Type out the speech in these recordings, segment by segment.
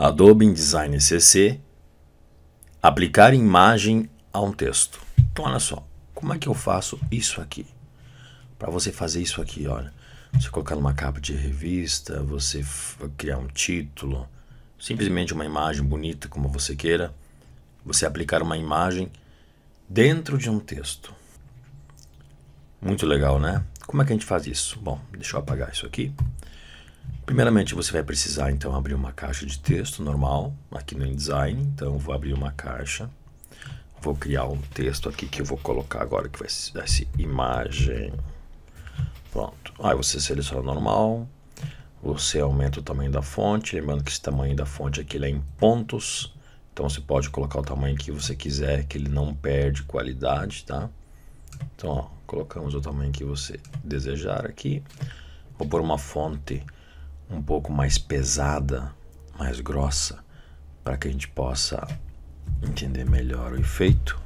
Adobe InDesign CC, aplicar imagem a um texto. Então, olha só, como é que eu faço isso aqui? Para você fazer isso aqui, olha, você colocar numa capa de revista, você criar um título, simplesmente uma imagem bonita, como você queira, você aplicar uma imagem dentro de um texto. Muito legal, né? Como é que a gente faz isso? Bom, deixa eu apagar isso aqui. Primeiramente, você vai precisar então abrir uma caixa de texto normal aqui no InDesign. Então, vou abrir uma caixa. Vou criar um texto aqui que eu vou colocar agora que vai ser imagem. Pronto. Aí você seleciona normal. Você aumenta o tamanho da fonte. Lembrando que esse tamanho da fonte aqui é em pontos. Então você pode colocar o tamanho que você quiser, que ele não perde qualidade, tá? Então, ó, colocamos o tamanho que você desejar aqui. Vou pôr uma fonte um pouco mais pesada, mais grossa, para que a gente possa entender melhor o efeito.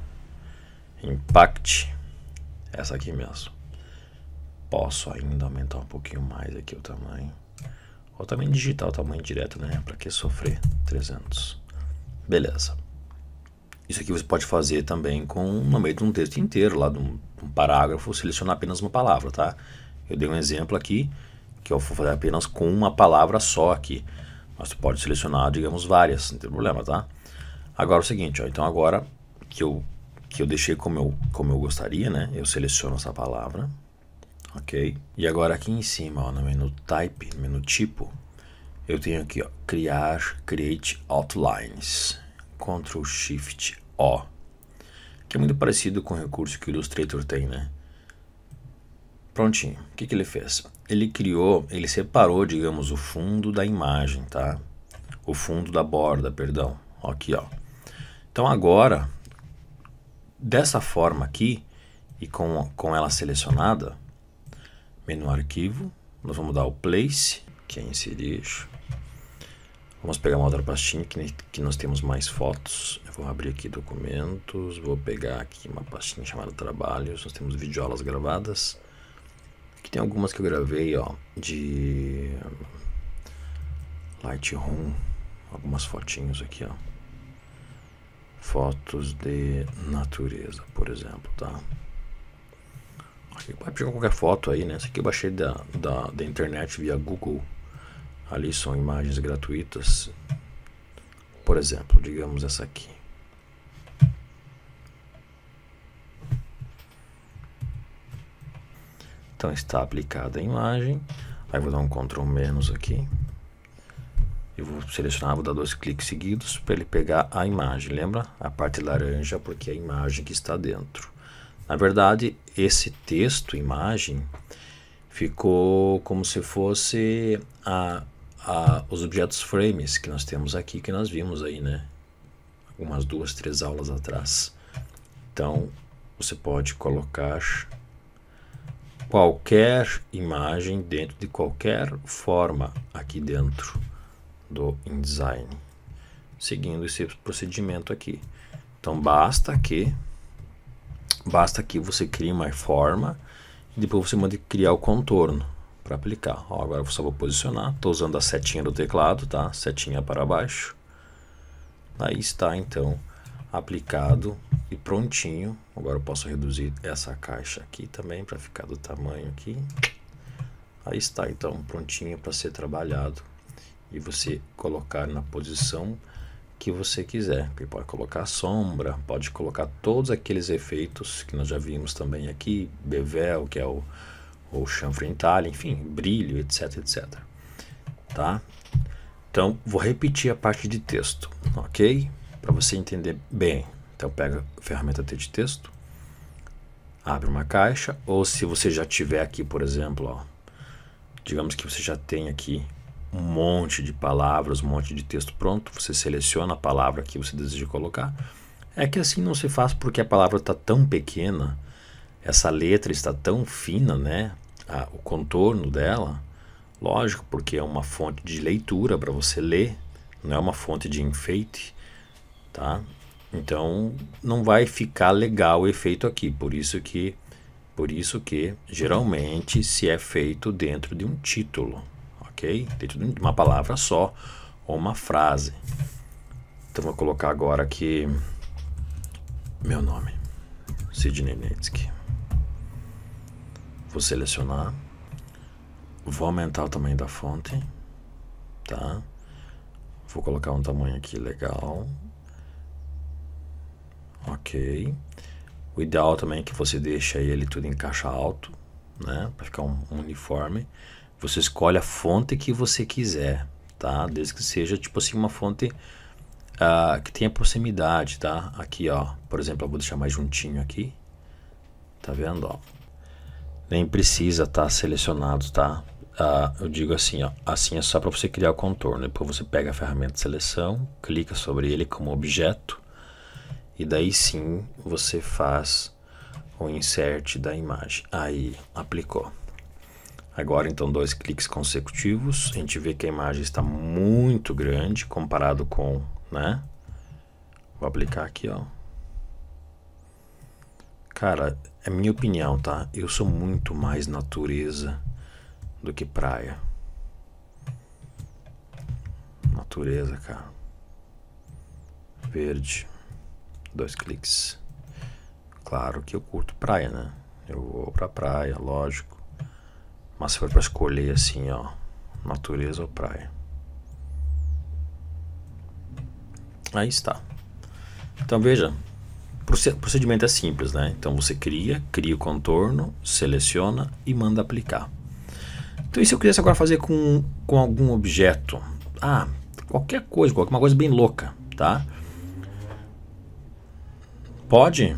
Impact, essa aqui mesmo. Posso ainda aumentar um pouquinho mais aqui o tamanho. Ou também digitar o tamanho direto, né? Para que sofrer 300. Beleza. Isso aqui você pode fazer também com no meio de um texto inteiro, lá de um, um parágrafo, selecionar apenas uma palavra, tá? Eu dei um exemplo aqui, que eu vou fazer apenas com uma palavra só aqui. Mas tu pode selecionar, digamos, várias, não tem problema, tá? Agora é o seguinte, ó, então agora que eu, que eu deixei como eu, como eu gostaria, né? Eu seleciono essa palavra, ok? E agora aqui em cima, ó, no menu Type, no menu Tipo, eu tenho aqui, ó, Criar, Create Outlines, Ctrl Shift O, que é muito parecido com o recurso que o Illustrator tem, né? Prontinho. O que, que ele fez? Ele criou, ele separou, digamos, o fundo da imagem, tá? O fundo da borda, perdão. Aqui, ó. Então agora, dessa forma aqui, e com, com ela selecionada, menu arquivo, nós vamos dar o place, que é inserir. Vamos pegar uma outra pastinha que, que nós temos mais fotos. Eu vou abrir aqui documentos, vou pegar aqui uma pastinha chamada trabalhos, nós temos videoaulas gravadas. Que tem algumas que eu gravei, ó, de Lightroom, algumas fotinhos aqui, ó. Fotos de natureza, por exemplo, tá? Aqui pode pegar qualquer foto aí, né? Essa aqui eu baixei da, da, da internet via Google. Ali são imagens gratuitas. Por exemplo, digamos essa aqui. Então está aplicada a imagem. Aí vou dar um Ctrl menos aqui. Eu vou selecionar, vou dar dois cliques seguidos para ele pegar a imagem. Lembra? A parte laranja porque é a imagem que está dentro. Na verdade, esse texto, imagem, ficou como se fosse a, a, os objetos frames que nós temos aqui, que nós vimos aí, né? Umas duas, três aulas atrás. Então, você pode colocar qualquer imagem dentro de qualquer forma aqui dentro do InDesign, seguindo esse procedimento aqui. Então basta que basta que você crie uma forma e depois você manda criar o contorno para aplicar. Ó, agora eu só vou posicionar, estou usando a setinha do teclado, tá? Setinha para baixo. Aí está então aplicado prontinho. Agora eu posso reduzir essa caixa aqui também para ficar do tamanho aqui. Aí está, então, prontinho para ser trabalhado e você colocar na posição que você quiser. pode colocar sombra, pode colocar todos aqueles efeitos que nós já vimos também aqui, bevel, que é o, o chanfre entalhe, enfim, brilho, etc, etc. Tá? Então, vou repetir a parte de texto, ok? Para você entender bem. Então pega a ferramenta T de texto, abre uma caixa, ou se você já tiver aqui, por exemplo, ó, digamos que você já tem aqui um monte de palavras, um monte de texto pronto, você seleciona a palavra que você deseja colocar. É que assim não se faz porque a palavra está tão pequena, essa letra está tão fina, né? o contorno dela, lógico, porque é uma fonte de leitura para você ler, não é uma fonte de enfeite, tá? Então não vai ficar legal o efeito aqui, por isso que por isso que geralmente se é feito dentro de um título, ok? Dentro de uma palavra só ou uma frase. Então vou colocar agora aqui meu nome, Sidney Netsky. Vou selecionar, vou aumentar o tamanho da fonte, tá? Vou colocar um tamanho aqui legal, ok? O ideal também é que você deixe ele tudo em caixa alto, né? Para ficar um, um, uniforme. Você escolhe a fonte que você quiser, tá? Desde que seja tipo assim uma fonte uh, que tenha proximidade, tá? Aqui, ó, por exemplo, eu vou deixar mais juntinho aqui. Tá vendo, ó? Nem precisa estar tá selecionado, tá? Uh, eu digo assim, ó, assim é só para você criar o contorno. Depois você pega a ferramenta de seleção, clica sobre ele como objeto e daí sim você faz o insert da imagem. Aí aplicou. Agora então dois cliques consecutivos, a gente vê que a imagem está muito grande comparado com, né? Vou aplicar aqui, ó. Cara, é minha opinião, tá? Eu sou muito mais natureza do que praia. Natureza, cara. Verde dois cliques. Claro que eu curto praia, né? Eu vou pra praia, lógico. Mas se for pra escolher assim, ó, natureza ou praia. Aí está. Então veja, o procedimento é simples, né? Então você cria, cria o contorno, seleciona e manda aplicar. Então e se eu quisesse agora fazer com, com algum objeto? Ah, qualquer coisa, qualquer uma coisa bem louca, tá? Pode?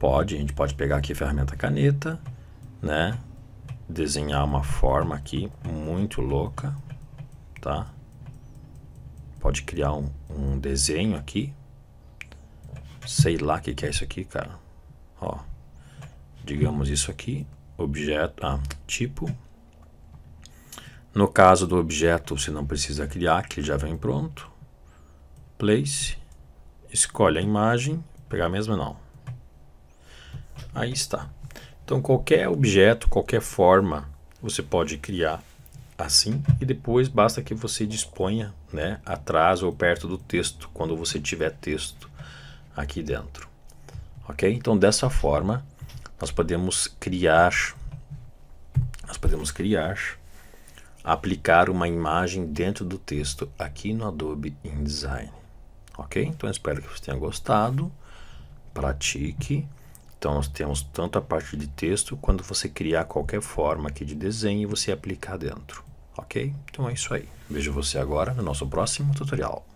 Pode, a gente pode pegar aqui a ferramenta caneta, né? Desenhar uma forma aqui muito louca, tá? Pode criar um, um desenho aqui. Sei lá o que, que é isso aqui, cara. Ó, digamos isso aqui, objeto, ah, tipo. No caso do objeto, você não precisa criar, que já vem pronto. Place, escolhe a imagem, pegar a mesma não. Aí está. Então qualquer objeto, qualquer forma, você pode criar assim e depois basta que você disponha, né, atrás ou perto do texto, quando você tiver texto aqui dentro. OK? Então dessa forma, nós podemos criar nós podemos criar aplicar uma imagem dentro do texto aqui no Adobe InDesign. Ok? Então espero que você tenha gostado. Pratique. Então nós temos tanto a parte de texto quanto você criar qualquer forma aqui de desenho e você aplicar dentro. Ok? Então é isso aí. Vejo você agora no nosso próximo tutorial.